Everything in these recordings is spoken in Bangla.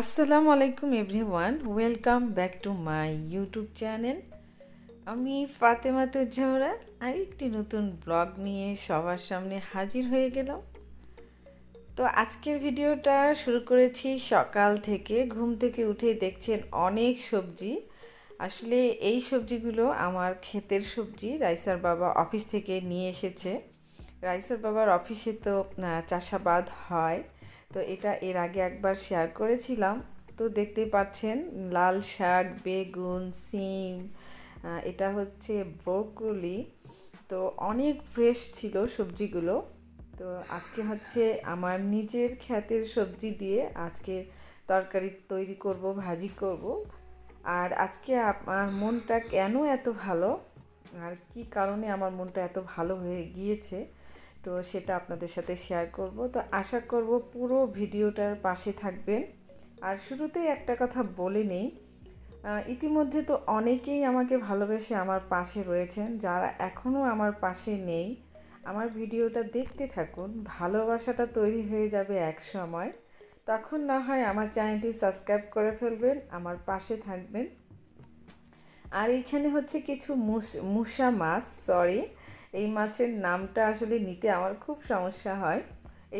আসসালামু আলাইকুম everyone welcome back to my YouTube channel আমি ফাতেমা তুজহরা আরেকটি নতুন ব্লগ নিয়ে সবার সামনে হাজির হয়ে গেলাম তো আজকের ভিডিওটা শুরু করেছি সকাল থেকে ঘুম থেকে উঠেই দেখছেন অনেক সবজি আসলে এই সবজিগুলো আমার ক্ষেতের সবজি রাইসার বাবা অফিস থেকে নিয়ে এসেছে রাইসার বাবার অফিসে তো চাষাবাদ হয় তো এটা এর আগে একবার শেয়ার করেছিলাম তো দেখতেই পাচ্ছেন লাল শাক বেগুন সিম এটা হচ্ছে ব্রোকলি তো অনেক ফ্রেশ ছিল সবজিগুলো তো আজকে হচ্ছে আমার নিজের খ্যাতের সবজি দিয়ে আজকে তরকারি তৈরি করব ভাজি করব আর আজকে আমার মনটা কেন এত ভালো আর কি কারণে আমার মনটা এত ভালো হয়ে গিয়েছে তো সেটা আপনাদের সাথে শেয়ার করব তো আশা করব পুরো ভিডিওটার পাশে থাকবেন আর শুরুতেই একটা কথা বলে নেই ইতিমধ্যে তো অনেকেই আমাকে ভালোবেসে আমার পাশে রয়েছেন যারা এখনও আমার পাশে নেই আমার ভিডিওটা দেখতে থাকুন ভালোবাসাটা তৈরি হয়ে যাবে এক সময় তখন না হয় আমার চ্যানেলটি সাবস্ক্রাইব করে ফেলবেন আমার পাশে থাকবেন আর এইখানে হচ্ছে কিছু মুসা মাছ সরি এই মাছের নামটা আসলে নিতে আমার খুব সমস্যা হয়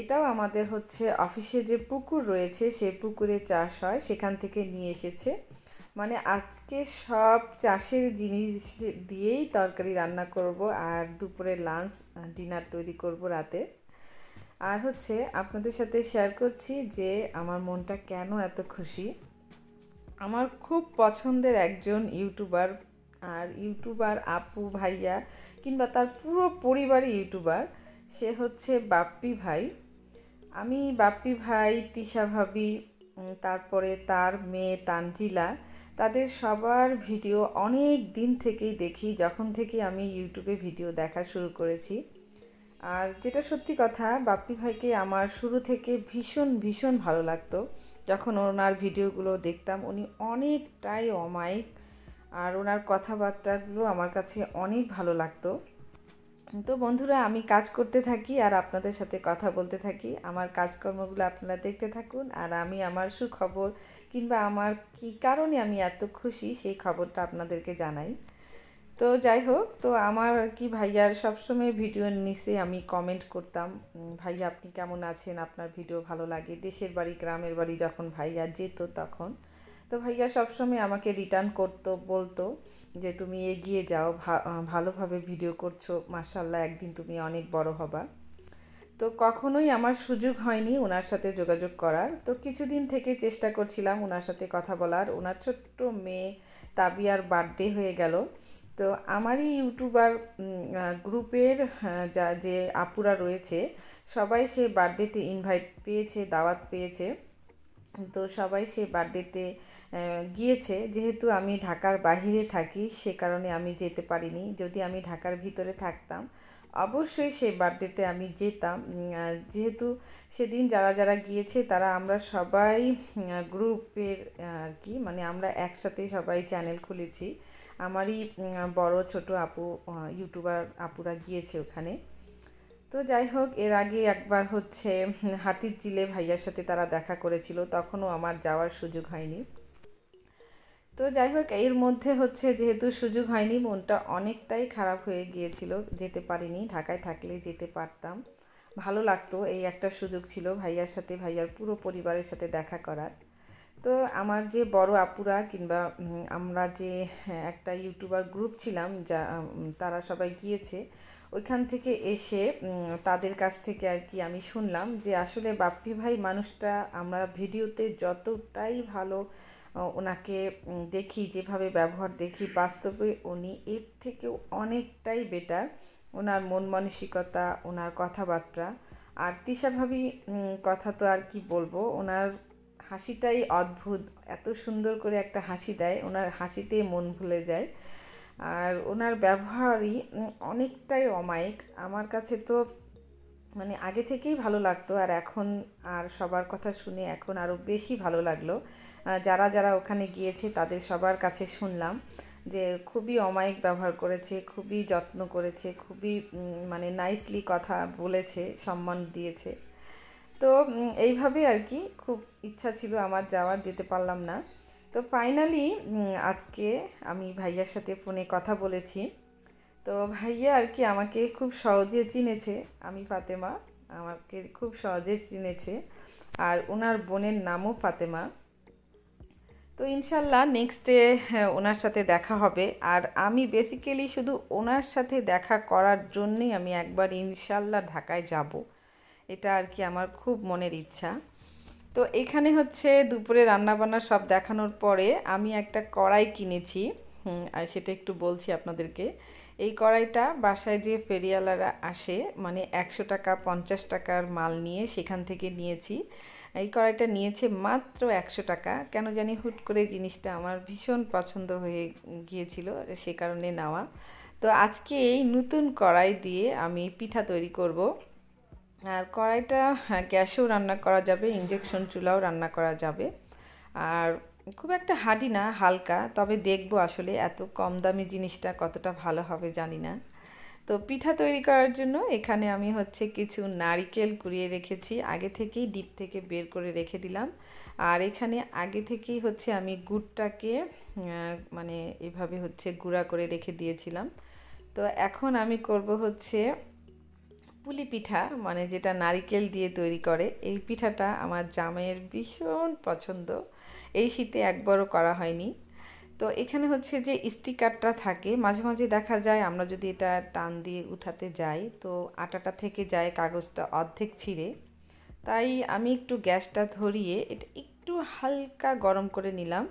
এটাও আমাদের হচ্ছে অফিসে যে পুকুর রয়েছে সেই পুকুরে চাষ হয় সেখান থেকে নিয়ে এসেছে মানে আজকে সব চাষের জিনিস দিয়েই তরকারি রান্না করব আর দুপুরে লাঞ্চ ডিনার তৈরি করব রাতে আর হচ্ছে আপনাদের সাথে শেয়ার করছি যে আমার মনটা কেন এত খুশি আমার খুব পছন্দের একজন ইউটিউবার আর ইউটিউবার আপু ভাইয়া কিংবা তার পুরো পরিবারই ইউটিউবার সে হচ্ছে বাপ্পি ভাই আমি বাপ্পি ভাই তিশা ভাবি তারপরে তার মেয়ে তানজিলা তাদের সবার ভিডিও অনেক দিন থেকেই দেখি যখন থেকে আমি ইউটিউবে ভিডিও দেখা শুরু করেছি আর যেটা সত্যি কথা বাপ্পি ভাইকে আমার শুরু থেকে ভীষণ ভীষণ ভালো লাগতো যখন ওনার ভিডিওগুলো দেখতাম উনি অনেকটাই অমায়িক আর ওনার কথাবার্তাগুলো আমার কাছে অনেক ভালো লাগতো তো বন্ধুরা আমি কাজ করতে থাকি আর আপনাদের সাথে কথা বলতে থাকি আমার কাজকর্মগুলো আপনারা দেখতে থাকুন আর আমি আমার সুখবর কিংবা আমার কি কারণে আমি এত খুশি সেই খবরটা আপনাদেরকে জানাই তো যাই হোক তো আমার কি ভাইয়ার সবসময় ভিডিওর নিচে আমি কমেন্ট করতাম ভাইয়া আপনি কেমন আছেন আপনার ভিডিও ভালো লাগে দেশের বাড়ি গ্রামের বাড়ি যখন ভাইয়া যেত তখন তো ভাইয়া সবসময় আমাকে রিটার্ন করতো বলতো যে তুমি এগিয়ে যাও ভালোভাবে ভিডিও করছো মার্শাল্লাহ একদিন তুমি অনেক বড় হবা তো কখনোই আমার সুযোগ হয়নি ওনার সাথে যোগাযোগ করার তো কিছুদিন থেকে চেষ্টা করছিলাম ওনার সাথে কথা বলার ওনার ছোট্ট মেয়ে তাবিয়ার বার্থডে হয়ে গেল তো আমারই ইউটিউবার গ্রুপের যা যে আপুরা রয়েছে সবাই সে বার্থডেতে ইনভাইট পেয়েছে দাওয়াত পেয়েছে তো সবাই সেই বার্থডেতে গিয়েছে যেহেতু আমি ঢাকার বাহিরে থাকি সে কারণে আমি যেতে পারিনি যদি আমি ঢাকার ভিতরে থাকতাম অবশ্যই সেই বার্থডেতে আমি যেতাম যেহেতু সেদিন যারা যারা গিয়েছে তারা আমরা সবাই গ্রুপের আর কি মানে আমরা একসাথে সবাই চ্যানেল খুলেছি আমারই বড় ছোট আপু ইউটিউবার আপুরা গিয়েছে ওখানে তো যাই হোক এর আগে একবার হচ্ছে হাতির চিলে ভাইয়ার সাথে তারা দেখা করেছিল তখনও আমার যাওয়ার সুযোগ হয়নি তো যাই হোক এর মধ্যে হচ্ছে যেহেতু সুযোগ হয়নি মনটা অনেকটাই খারাপ হয়ে গিয়েছিল যেতে পারিনি ঢাকায় থাকলে যেতে পারতাম ভালো লাগতো এই একটা সুযোগ ছিল ভাইয়ার সাথে ভাইয়ার পুরো পরিবারের সাথে দেখা করার তো আমার যে বড় আপুরা কিংবা আমরা যে হ্যাঁ, একটা ইউটিউবার গ্রুপ ছিলাম যা তারা সবাই গিয়েছে ওইখান থেকে এসে তাদের কাছ থেকে আর কি আমি শুনলাম যে আসলে বাপ্পি ভাই মানুষটা আমরা ভিডিওতে যতটাই ভালো ওনাকে দেখি যেভাবে ব্যবহার দেখি বাস্তবে উনি এর থেকেও অনেকটাই বেটার ওনার মন মানসিকতা ওনার কথাবার্তা আর তিসাভাবি কথা তো আর কি বলবো ওনার হাসিটাই অদ্ভুত এত সুন্দর করে একটা হাসি দেয় ওনার হাসিতেই মন ভুলে যায় আর ওনার ব্যবহারই অনেকটাই অমায়িক আমার কাছে তো মানে আগে থেকেই ভালো লাগতো আর এখন আর সবার কথা শুনে এখন আরও বেশি ভালো লাগলো যারা যারা ওখানে গিয়েছে তাদের সবার কাছে শুনলাম যে খুবই অমায়িক ব্যবহার করেছে খুবই যত্ন করেছে খুবই মানে নাইসলি কথা বলেছে সম্মান দিয়েছে তো এইভাবে আর কি খুব ইচ্ছা ছিল আমার যাওয়ার যেতে পারলাম না তো ফাইনালি আজকে আমি ভাইয়ার সাথে ফোনে কথা বলেছি তো ভাইয়া আর কি আমাকে খুব সহজে চিনেছে আমি ফাতেমা আমাকে খুব সহজে চিনেছে আর ওনার বোনের নামও ফাতেমা তো ইনশাল্লাহ নেক্সটে হ্যাঁ, ওনার সাথে দেখা হবে আর আমি বেসিক্যালি শুধু ওনার সাথে দেখা করার জন্যই আমি একবার ইনশাল্লাহ ঢাকায় যাব এটা আর কি আমার খুব মনের ইচ্ছা তো এখানে হচ্ছে দুপুরে রান্নাবান্না সব দেখানোর পরে আমি একটা কড়াই কিনেছি আর সেটা একটু বলছি আপনাদেরকে এই কড়াইটা বাসায় যে ফেরিয়ালারা আসে মানে একশো টাকা পঞ্চাশ টাকার মাল নিয়ে সেখান থেকে নিয়েছি এই কড়াইটা নিয়েছে মাত্র একশো টাকা কেন জানি হুট করে জিনিসটা আমার ভীষণ পছন্দ হয়ে গিয়েছিল সে কারণে নেওয়া তো আজকে এই নতুন কড়াই দিয়ে আমি পিঠা তৈরি করব আর কড়াইটা হ্যাঁ, গ্যাসেও রান্না করা যাবে ইঞ্জেকশন চুলাও রান্না করা যাবে আর খুব একটা হাডি না হালকা তবে দেখব আসলে এত কম দামি জিনিসটা কতটা ভালো হবে জানি না তো পিঠা তৈরি করার জন্য এখানে আমি হচ্ছে কিছু নারিকেল কুড়িয়ে রেখেছি আগে থেকেই ডিপ থেকে বের করে রেখে দিলাম আর এখানে আগে থেকেই হচ্ছে আমি গুড়টাকে মানে এভাবে হচ্ছে গুঁড়া করে রেখে দিয়েছিলাম তো এখন আমি করব হচ্ছে পুলি পিঠা মানে যেটা নারিকেল দিয়ে তৈরি করে এই পিঠাটা আমার জামাইয়ের ভীষণ পছন্দ এই শীতে একবারও করা হয়নি তো এখানে হচ্ছে যে স্টিকারটা থাকে মাঝে মাঝে দেখা যায় আমরা যদি এটা টান দিয়ে উঠাতে যাই তো আটাটা থেকে যায় কাগজটা অর্ধেক ছিঁড়ে তাই আমি একটু গ্যাসটা ধরিয়ে এটা একটু হালকা গরম করে নিলাম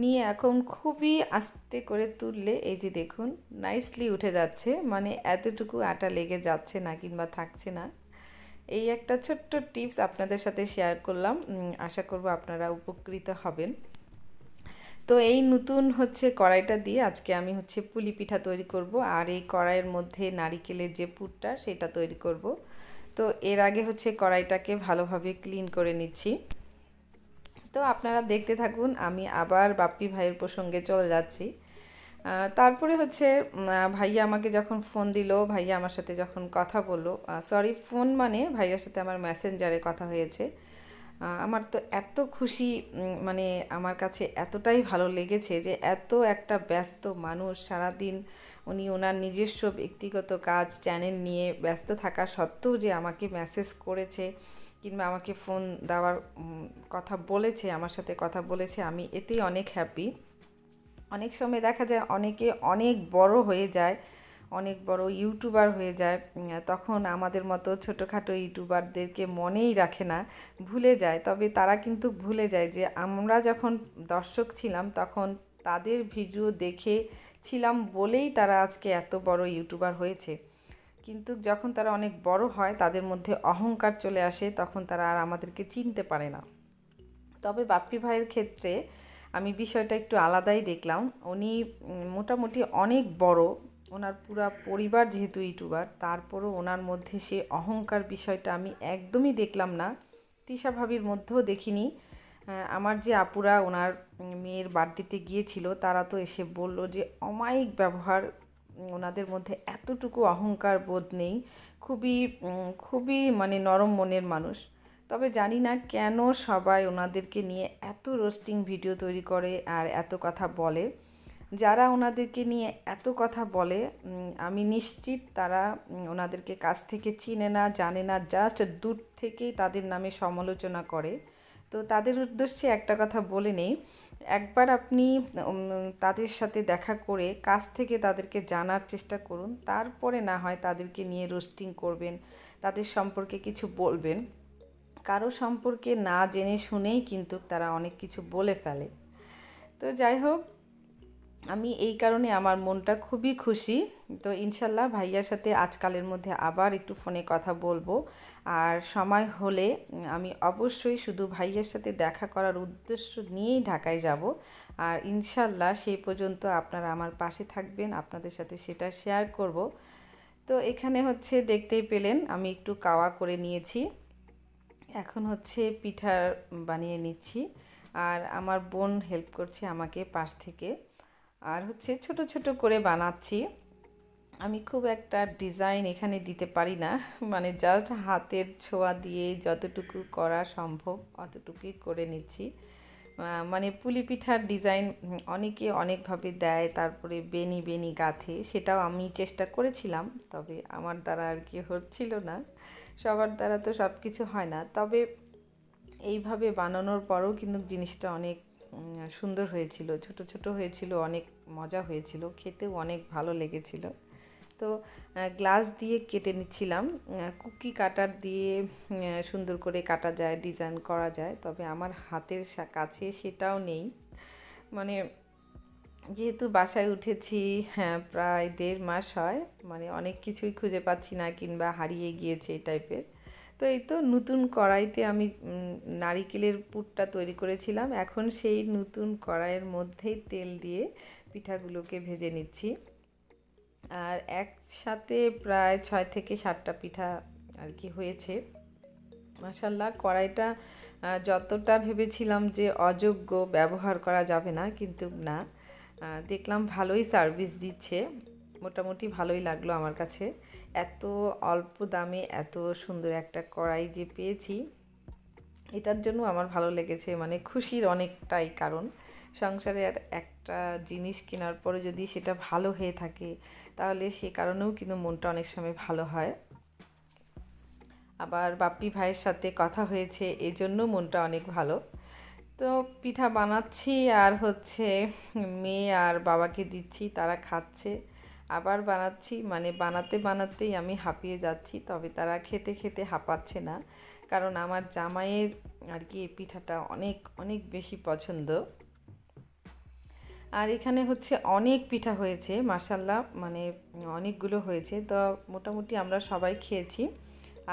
নিয়ে এখন খুবই আস্তে করে তুললে এই যে দেখুন নাইসলি উঠে যাচ্ছে মানে এতটুকু আটা লেগে যাচ্ছে না কিংবা থাকছে না এই একটা ছোট্ট টিপস আপনাদের সাথে শেয়ার করলাম আশা করব আপনারা উপকৃত হবেন তো এই নতুন হচ্ছে কড়াইটা দিয়ে আজকে আমি হচ্ছে পুলি পিঠা তৈরি করব আর এই কড়াইয়ের মধ্যে নারিকেলের যে পুরটা সেটা তৈরি করব তো এর আগে হচ্ছে কড়াইটাকে ভালোভাবে ক্লিন করে নিচ্ছি তো আপনারা দেখতে থাকুন আমি আবার বাপ্পি ভাইয়ের প্রসঙ্গে চলে যাচ্ছি তারপরে হচ্ছে ভাইয়া আমাকে যখন ফোন দিল ভাইয়া আমার সাথে যখন কথা বললো সরি ফোন মানে ভাইয়ার সাথে আমার ম্যাসেঞ্জারে কথা হয়েছে আমার তো এত খুশি মানে আমার কাছে এতটাই ভালো লেগেছে যে এত একটা ব্যস্ত মানুষ সারাদিন উনি ওনার নিজস্ব ব্যক্তিগত কাজ চ্যানেল নিয়ে ব্যস্ত থাকা সত্ত্বেও যে আমাকে মেসেজ করেছে কিংবা আমাকে ফোন দেওয়ার কথা বলেছে আমার সাথে কথা বলেছে আমি এতেই অনেক হ্যাপি অনেক সময় দেখা যায় অনেকে অনেক বড় হয়ে যায় অনেক বড় ইউটিউবার হয়ে যায় তখন আমাদের মতো ছোটোখাটো ইউটিউবারদেরকে মনেই রাখে না ভুলে যায় তবে তারা কিন্তু ভুলে যায় যে আমরা যখন দর্শক ছিলাম তখন তাদের ভিডিও দেখে ছিলাম বলেই তারা আজকে এত বড় ইউটিউবার হয়েছে কিন্তু যখন তারা অনেক বড় হয় তাদের মধ্যে অহংকার চলে আসে তখন তারা আর আমাদেরকে চিনতে পারে না তবে বাপ্পি ভাইয়ের ক্ষেত্রে আমি বিষয়টা একটু আলাদাই দেখলাম উনি মোটামুটি অনেক বড় ওনার পুরা পরিবার যেহেতু ইউটিউবার তারপরও ওনার মধ্যে সে অহংকার বিষয়টা আমি একদমই দেখলাম না তিশা ভাবির মধ্যেও দেখিনি আমার যে আপুরা ওনার মেয়ের বার্থডেতে গিয়েছিল তারা তো এসে বলল যে অমায়িক ব্যবহার ওনাদের মধ্যে এতটুকু অহংকার বোধ নেই খুবই খুবই মানে নরম মনের মানুষ তবে জানি না কেন সবাই ওনাদেরকে নিয়ে এত রোস্টিং ভিডিও তৈরি করে আর এত কথা বলে যারা ওনাদেরকে নিয়ে এত কথা বলে আমি নিশ্চিত তারা ওনাদেরকে কাছ থেকে চিনে না জানে না জাস্ট দূর থেকেই তাদের নামে সমালোচনা করে তো তাদের উদ্দেশ্যে একটা কথা বলে নেই একবার আপনি তাদের সাথে দেখা করে কাছ থেকে তাদেরকে জানার চেষ্টা করুন তারপরে না হয় তাদেরকে নিয়ে রোস্টিং করবেন তাদের সম্পর্কে কিছু বলবেন কারো সম্পর্কে না জেনে শুনেই কিন্তু তারা অনেক কিছু বলে ফেলে তো যাই হোক আমি এই কারণে আমার মনটা খুবই খুশি তো ইনশাল্লাহ ভাইয়ার সাথে আজকালের মধ্যে আবার একটু ফোনে কথা বলবো আর সময় হলে আমি অবশ্যই শুধু ভাইয়ার সাথে দেখা করার উদ্দেশ্য নিয়েই ঢাকায় যাব আর ইনশাল্লাহ সেই পর্যন্ত আপনারা আমার পাশে থাকবেন আপনাদের সাথে সেটা শেয়ার করব তো এখানে হচ্ছে দেখতেই পেলেন আমি একটু কাওয়া করে নিয়েছি এখন হচ্ছে পিঠার বানিয়ে নিচ্ছি আর আমার বোন হেল্প করছে আমাকে পাশ থেকে আর হচ্ছে ছোট ছোট করে বানাচ্ছি আমি খুব একটা ডিজাইন এখানে দিতে পারি না মানে জাস্ট হাতের ছোঁয়া দিয়ে যতটুকু করা সম্ভব অতটুকুই করে নিচ্ছি মানে পুলি পিঠার ডিজাইন অনেকে অনেকভাবে দেয় তারপরে বেনি বেনি গাঁথে সেটাও আমি চেষ্টা করেছিলাম তবে আমার দ্বারা আর কি হচ্ছিল না সবার দ্বারা তো সব কিছু হয় না তবে এইভাবে বানানোর পরও কিন্তু জিনিসটা অনেক সুন্দর হয়েছিল ছোট ছোট হয়েছিল অনেক মজা হয়েছিল খেতেও অনেক ভালো লেগেছিল তো গ্লাস দিয়ে কেটে নিচ্ছিলাম কুকি কাটার দিয়ে সুন্দর করে কাটা যায় ডিজাইন করা যায় তবে আমার হাতের কাছে সেটাও নেই মানে যেহেতু বাসায় উঠেছি হ্যাঁ প্রায় দেড় মাস হয় মানে অনেক কিছুই খুঁজে পাচ্ছি না কিংবা হারিয়ে গিয়েছে এই টাইপের তো এই তো নতুন কড়াইতে আমি নারিকেলের পুরটা তৈরি করেছিলাম এখন সেই নতুন কড়াইয়ের মধ্যেই তেল দিয়ে পিঠাগুলোকে ভেজে নিচ্ছি আর একসাথে প্রায় ছয় থেকে সাতটা পিঠা আর কি হয়েছে মাসাল্লাহ কড়াইটা যতটা ভেবেছিলাম যে অযোগ্য ব্যবহার করা যাবে না কিন্তু না দেখলাম ভালোই সার্ভিস দিচ্ছে মোটামুটি ভালোই লাগলো আমার কাছে এত অল্প দামে এত সুন্দর একটা কড়াই যে পেয়েছি এটার জন্য আমার ভালো লেগেছে মানে খুশির অনেকটাই কারণ সংসারে আর একটা জিনিস কেনার পরে যদি সেটা ভালো হয়ে থাকে তাহলে সে কারণেও কিন্তু মনটা অনেক সময় ভালো হয় আবার বাপ্পি ভাইয়ের সাথে কথা হয়েছে এজন্য মনটা অনেক ভালো তো পিঠা বানাচ্ছি আর হচ্ছে মেয়ে আর বাবাকে দিচ্ছি তারা খাচ্ছে আবার বানাচ্ছি মানে বানাতে বানাতেই আমি হাঁপিয়ে যাচ্ছি তবে তারা খেতে খেতে হাঁপাচ্ছে না কারণ আমার জামাইয়ের আর কি এই পিঠাটা অনেক অনেক বেশি পছন্দ আর এখানে হচ্ছে অনেক পিঠা হয়েছে মাসাল্লাহ মানে অনেকগুলো হয়েছে তো মোটামুটি আমরা সবাই খেয়েছি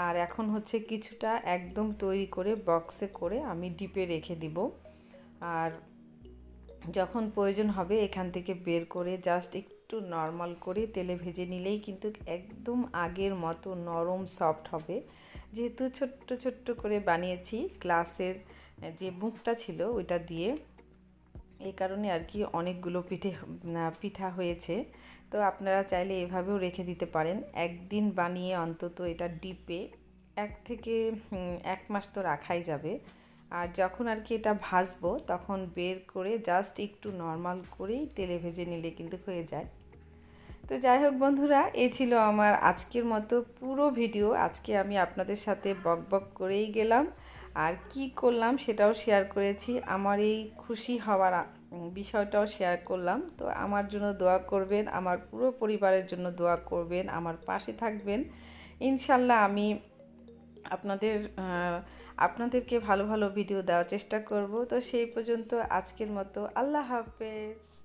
আর এখন হচ্ছে কিছুটা একদম তৈরি করে বক্সে করে আমি ডিপে রেখে দিব আর যখন প্রয়োজন হবে এখান থেকে বের করে জাস্ট এক একটু নর্মাল করে তেলে ভেজে নিলেই কিন্তু একদম আগের মতো নরম সফট হবে যেহেতু ছোট্ট ছোট্ট করে বানিয়েছি গ্লাসের যে মুখটা ছিল ওইটা দিয়ে এই কারণে আর কি অনেকগুলো পিঠে পিঠা হয়েছে তো আপনারা চাইলে এভাবেও রেখে দিতে পারেন একদিন বানিয়ে অন্তত এটা ডিপে এক থেকে এক মাস তো রাখাই যাবে আর যখন আর কি এটা ভাজবো তখন বের করে জাস্ট একটু নর্মাল করেই তেলে ভেজে নিলে কিন্তু হয়ে যায় তো যাই হোক বন্ধুরা এ ছিল আমার আজকের মতো পুরো ভিডিও আজকে আমি আপনাদের সাথে বক বক করেই গেলাম আর কি করলাম সেটাও শেয়ার করেছি আমার এই খুশি হওয়ার বিষয়টাও শেয়ার করলাম তো আমার জন্য দোয়া করবেন আমার পুরো পরিবারের জন্য দোয়া করবেন আমার পাশে থাকবেন ইনশাল্লাহ আমি আপনাদের আপনাদেরকে ভালো ভালো ভিডিও দেওয়ার চেষ্টা করব তো সেই পর্যন্ত আজকের মতো আল্লাহ হাফেজ